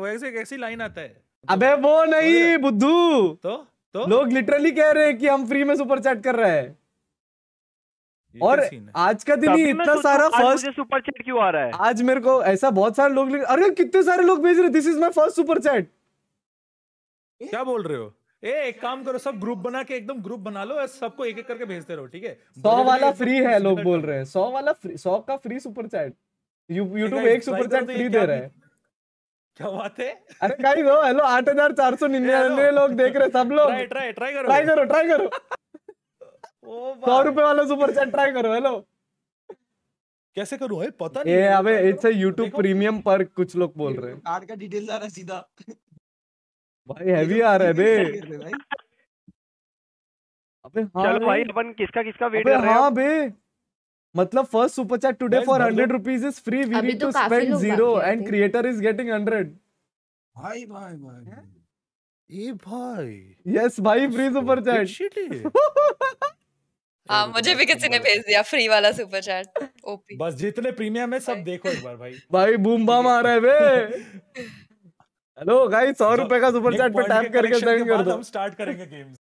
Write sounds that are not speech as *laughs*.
वो ऐसे कैसी लाइन आता है अबे तो- वो नहीं बुद्धू तो तो लोग लिटरली कह रहे हैं कि हम फ्री में सुपर चैट कर रहे हैं और आज का दिन ही इतना सारा फर्स्ट सुपर चैट क्यों आ रहा है आज मेरे को ऐसा बहुत सारे लोग अरे कितने सारे लोग भेज रहे this is my first super chat क्या बोल रहे हो ए एक काम करो सब ग्रुप बना के एकदम ग्रुप बना लो सबको एक एक करके भेजते रहो ठीक है सौ वाला फ्री है लोग बोल रहे हैं सौ वाला सौ का फ्री सुपर चैट यूट्यूब एक सुपर चैट फ्री दे रहे हैं क्या बात है अरे हेलो लोग देख रहे सब लोग ट्राई ट्राई करो ट्राई करो ट्राई करो रुपए वाला सुपर चैट ट्राई करो हेलो कैसे करूं भाई पता नहीं अबे इट्स अ YouTube प्रीमियम पर कुछ लोग बोल रहे हैं कार्ड का आ रहा सीधा भाई हैवी आ रहा है बे अबे हाँ चलो भाई अपन किसका किसका वेट कर रहे हैं हाँ बे मतलब first super chat today for hundred rupees is free we need to spend zero and creator is getting hundred भाई भाई भाई हाँ? ए भाई यस भाई फ्री सुपर चैट हाँ मुझे भी किसी ने भेज दिया फ्री वाला सुपर चैट ओपी बस जितने प्रीमियम है सब देखो एक बार भाई भाई बूम बम आ रहा है बे हेलो *laughs* गाइस सौ रुपए का सुपर चैट पे टैप करके सेंड कर दो हम स्टार्ट करेंगे गेम